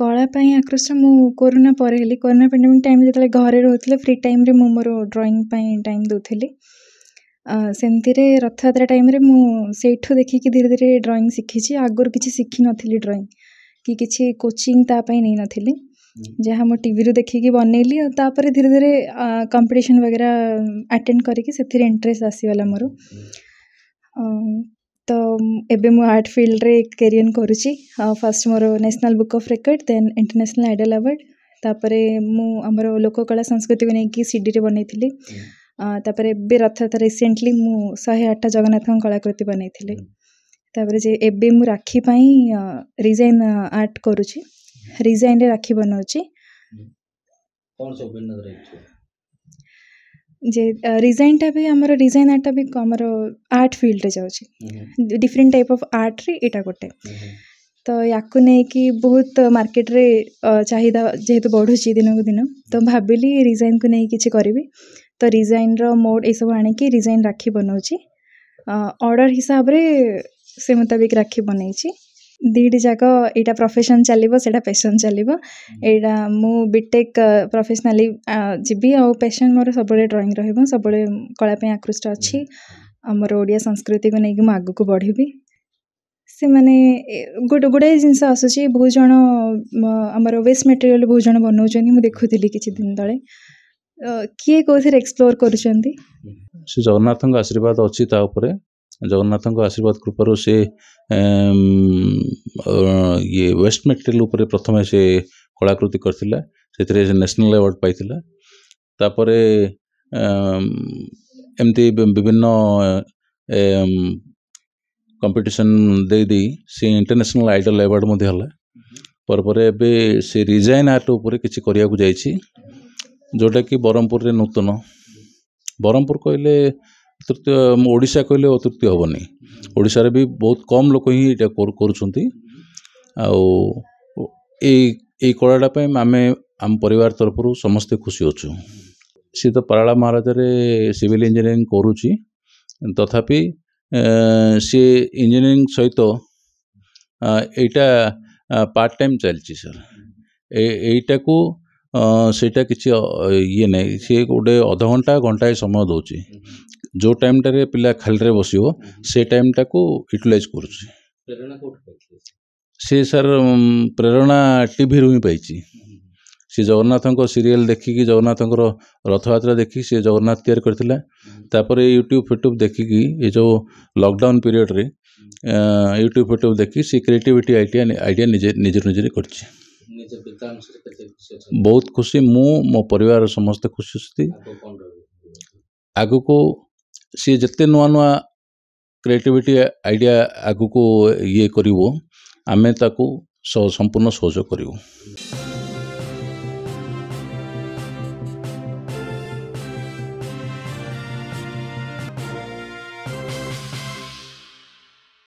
କଳା ପାଇଁ ଆକୃଷ୍ଟ ମୁଁ କୋରୋନା ପରେ ହେଲି କୋରୋନା ପାଣ୍ଡେମିକ୍ ଟାଇମ୍ରେ ଯେତେବେଳେ ଘରେ ରହୁଥିଲେ ଫ୍ରି ଟାଇମ୍ରେ ମୁଁ ମୋର ଡ୍ରଇଂ ପାଇଁ ଟାଇମ୍ ଦେଉଥିଲି ସେମିତିରେ ରଥଯାତ୍ରା ଟାଇମ୍ରେ ମୁଁ ସେଇଠୁ ଦେଖିକି ଧୀରେ ଧୀରେ ଡ୍ରଇଂ ଶିଖିଛି ଆଗରୁ କିଛି ଶିଖିନଥିଲି ଡ୍ରଇଂ କି କିଛି କୋଚିଂ ତା ପାଇଁ ନେଇନଥିଲି ଯାହା ମୁଁ ଟିଭିରୁ ଦେଖିକି ବନେଇଲି ଆଉ ତାପରେ ଧୀରେ ଧୀରେ କମ୍ପିଟିସନ୍ ବଗେରା ଆଟେଣ୍ଡ କରିକି ସେଥିରେ ଇଣ୍ଟରେଷ୍ଟ ଆସିଗଲା ମୋର ଏବେ ମୁଁ ଆର୍ଟ ଫିଲ୍ଡରେ କ୍ୟାରିୟର୍ କରୁଛି ଫାର୍ଷ୍ଟ ମୋର national book of record then international idol award ତା'ପରେ ମୁଁ ଆମର ଲୋକକଳା ସଂସ୍କୃତିକୁ ନେଇକି ସିଡ଼ିରେ ବନେଇଥିଲି ତା'ପରେ ଏବେ ରଥଯାତ୍ରା ରିସେଣ୍ଟଲି ମୁଁ ଶହେ ଆଠଟା ଜଗନ୍ନାଥଙ୍କ କଳାକୃତି ବନେଇଥିଲି ତା'ପରେ ଯେ ଏବେ ମୁଁ ରାକ୍ଷୀ ପାଇଁ ରିଜାଇନ୍ ଆର୍ଟ କରୁଛି ରିଜାଇନ୍ରେ ରାକ୍ଷୀ ବନାଉଛି କ'ଣ ସବୁ ଯେ ରିଜାଇନ୍ଟା ବି ଆମର ରିଜାଇନ୍ ଆର୍ଟଟା ବି ଆମର ଆର୍ଟ ଫିଲ୍ଡରେ ଯାଉଛି ଡିଫରେଣ୍ଟ ଟାଇପ୍ ଅଫ୍ ଆର୍ଟରେ ଏଇଟା ଗୋଟେ ତ ୟାକୁ ନେଇକି ବହୁତ ମାର୍କେଟରେ ଚାହିଦା ଯେହେତୁ ବଢ଼ୁଛି ଦିନକୁ ଦିନ ତ ଭାବିଲି ରିଜାଇନ୍କୁ ନେଇ କିଛି କରିବି ତ ରିଜାଇନ୍ର ମୋଡ଼୍ ଏସବୁ ଆଣିକି ରିଜାଇନ୍ ରାକ୍ଷୀ ବନାଉଛି ଅର୍ଡ଼ର୍ ହିସାବରେ ସେ ମୁତାବିକ ରାକ୍ଷୀ ବନେଇଛି ଦୁଇଟି ଯାକ ଏଇଟା ପ୍ରଫେସନ୍ ଚାଲିବ ସେଇଟା ପେସନ୍ ଚାଲିବ ଏଇଟା ମୁଁ ବିଟେକ୍ ପ୍ରଫେସନାଲି ଯିବି ଆଉ ପେସନ୍ ମୋର ସବୁବେଳେ ଡ୍ରଇଂ ରହିବ ସବୁବେଳେ କଳା ପାଇଁ ଆକୃଷ୍ଟ ଅଛି ଆମର ଓଡ଼ିଆ ସଂସ୍କୃତିକୁ ନେଇକି ମୁଁ ଆଗକୁ ବଢ଼ିବି ସେମାନେ ଗୋଟେ ଗୁଡ଼ାଏ ଜିନିଷ ଆସୁଛି ବହୁତ ଜଣ ଆମର ୱେଷ୍ଟ ମେଟେରିଆଲ୍ ବହୁତ ଜଣ ବନାଉଛନ୍ତି ମୁଁ ଦେଖୁଥିଲି କିଛି ଦିନ ତଳେ କିଏ କେଉଁଥିରେ ଏକ୍ସପ୍ଲୋର୍ କରୁଛନ୍ତି ଶ୍ରୀ ଜଗନ୍ନାଥଙ୍କ ଆଶୀର୍ବାଦ ଅଛି ତା ଉପରେ ଜଗନ୍ନାଥଙ୍କ ଆଶୀର୍ବାଦ କୃପାରୁ ସେ ଇଏ ୱେଷ୍ଟ ମେଟେରିଆଲ୍ ଉପରେ ପ୍ରଥମେ ସେ କଳାକୃତି କରିଥିଲା ସେଥିରେ ସେ ନ୍ୟାସନାଲ୍ ଆୱାର୍ଡ଼ ପାଇଥିଲା ତାପରେ ଏମିତି ବିଭିନ୍ନ କମ୍ପିଟିସନ୍ ଦେଇ ଦେଇ ସେ ଇଣ୍ଟରନ୍ୟାସନାଲ୍ ଆଇଡ଼ଲ୍ ଆୱାର୍ଡ଼ ମଧ୍ୟ ହେଲା ପରେ ପରେ ଏବେ ସେ ରିଜାଇନ୍ ଆର୍ଟ ଉପରେ କିଛି କରିବାକୁ ଯାଇଛି ଯେଉଁଟାକି ବ୍ରହ୍ମପୁରରେ ନୂତନ ବ୍ରହ୍ମପୁର କହିଲେ ତୃତୀୟ ଓଡ଼ିଶା କହିଲେ ଅତୃପ୍ତି ହେବନି ଓଡ଼ିଶାରେ ବି ବହୁତ କମ୍ ଲୋକ ହିଁ ଏଇଟା କରୁଛନ୍ତି ଆଉ ଏଇ ଏଇ କଳାଟା ପାଇଁ ଆମେ ଆମ ପରିବାର ତରଫରୁ ସମସ୍ତେ ଖୁସି ଅଛୁ ସିଏ ତ ପାରଳା ମହାରାଜାରେ ସିଭିଲ୍ ଇଞ୍ଜିନିୟରିଂ କରୁଛି ତଥାପି ସିଏ ଇଞ୍ଜିନିୟରିଂ ସହିତ ଏଇଟା ପାର୍ଟ ଟାଇମ୍ ଚାଲିଛି ସାର୍ ଏ ଏଇଟାକୁ ସେଇଟା କିଛି ଇଏ ନାହିଁ ସିଏ ଗୋଟେ ଅଧଘଣ୍ଟା ଘଣ୍ଟାଏ ସମୟ ଦେଉଛି जो टाइम टे पा खाली बस टाइम टाक युटिलइ कर सी सर प्रेरणा टी रु पाई सी जगन्नाथ सीरीयल देखिक जगन्नाथ रथयात्रा देखिक सी जगन्नाथ यापर यूट्यूब फिट्यूब देखिक ये जो लकडाउन पीरियड में यूट्यूब फिट्यूब देखी सी क्रिएटिविटी आईडिया आईडिया निजे निजे कर बहुत खुशी मु मो पर समस्त खुशी आग को ସିଏ ଯେତେ ନୂଆ ନୂଆ କ୍ରିଏଟିଭିଟି ଆଇଡ଼ିଆ ଆଗକୁ ଇଏ କରିବ ଆମେ ତାକୁ ସମ୍ପୂର୍ଣ୍ଣ ସହଯୋଗ କରିବୁ